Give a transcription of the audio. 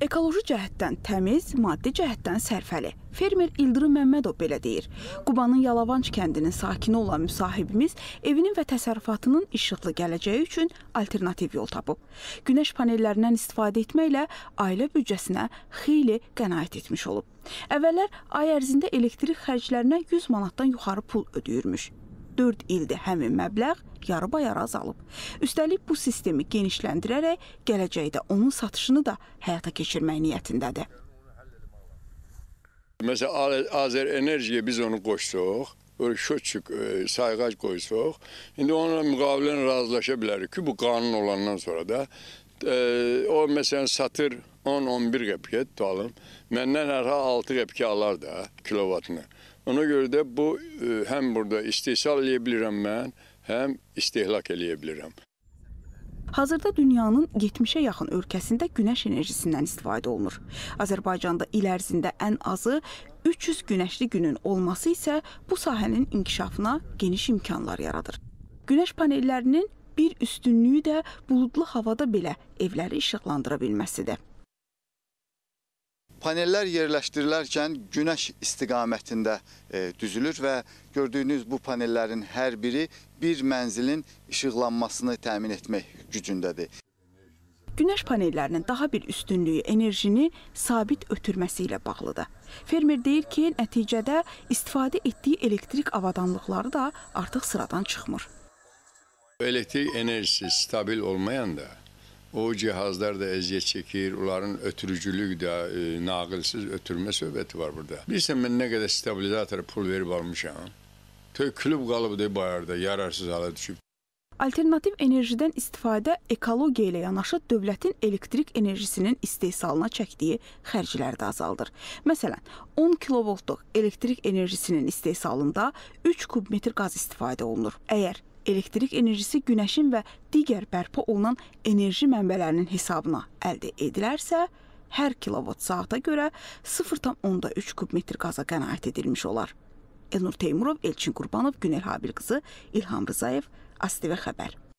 Ekoloji cəhətdən təmiz, maddi cəhətdən sərfəli. Fermer İldırım Məmmədov belə deyir. Qubanın Yalavanç kəndinin sakini olan müsahibimiz evinin və təsərrüfatının işıqlı gələcəyi üçün alternativ yol tapıb. Günəş panellərindən istifadə etməklə ailə büdcəsinə xeyli qənaət etmiş olub. Əvvəllər ay ərzində elektrik xərclərinə 100 manatdan yuxarı pul ödəyirmiş. 4 ildir həmin məbləğ yarı-bayarı azalıb. Üstəlik bu sistemi genişləndirərək gələcəkdə onun satışını da həyata keçirmək niyyətindədir. Məsələn, Azər Enerjiyə biz onu qoşduq, böyle şöçük e, sayğac qoysuq, indi onunla müqavilən razılaşa bilərik ki, bu qanun olandan sonra da e, o məsələn satır 10-11 qəpiyə tutalım, məndən hər 6 qəpiyə alar da kilovatını. Ona görə də bu e, həm burada istehsal eləyə bilirəm mən, həm istehlak eləyə bilirəm. Hazırda dünyanın 70-ə yaxın ölkəsində günəş enerjisindən istifadə olunur. Azərbaycanda il ərzində ən azı 300 günəşli günün olması isə bu sahənin inkişafına geniş imkanlar yaradır. Günəş panellərinin bir üstünlüyü də buludlu havada belə evləri işıqlandıra bilməsidir. Panellər yerləşdirilərkən günəş istiqamətində e, düzülür və gördüyünüz bu panellərin hər biri bir mənzilin işıqlanmasını təmin etmək gücündədir. Günəş panellərinin daha bir üstünlüyü enerjini sabit ötürməsi ilə bağlıdır. Fermer deyir ki, nəticədə istifadə etdiyi elektrik avadanlıqları da artıq sıradan çıxmır. Elektrik enerjisi stabil olmayanda O cihazlar da əziyyət çəkir, onların ötürücülük də, e, naqilsiz ötürmə söhbəti var burada. Bilirsən, mən nə qədər stabilizatora pul verib almışam, tökülüb qalıbdır bayarda, yararsız hala düşüb. Alternativ enerjidən istifadə ekologiya ilə yanaşı dövlətin elektrik enerjisinin istehsalına çəkdiyi xərcləri də azaldır. Məsələn, 10 kilovoltluq elektrik enerjisinin istehsalında 3 kubmetr qaz istifadə olunur. Əgər elektrik enerjisi günəşin və digər bərpa olunan enerji mənbələrinin hesabına əldə edilərsə, hər kilovat saata görə 0,3 kub metr qaza qənaət edilmiş olar. Elnur Teymurov, Elçin Qurbanov, Günel Habil qızı, İlham Rızayev, ASTV xəbər.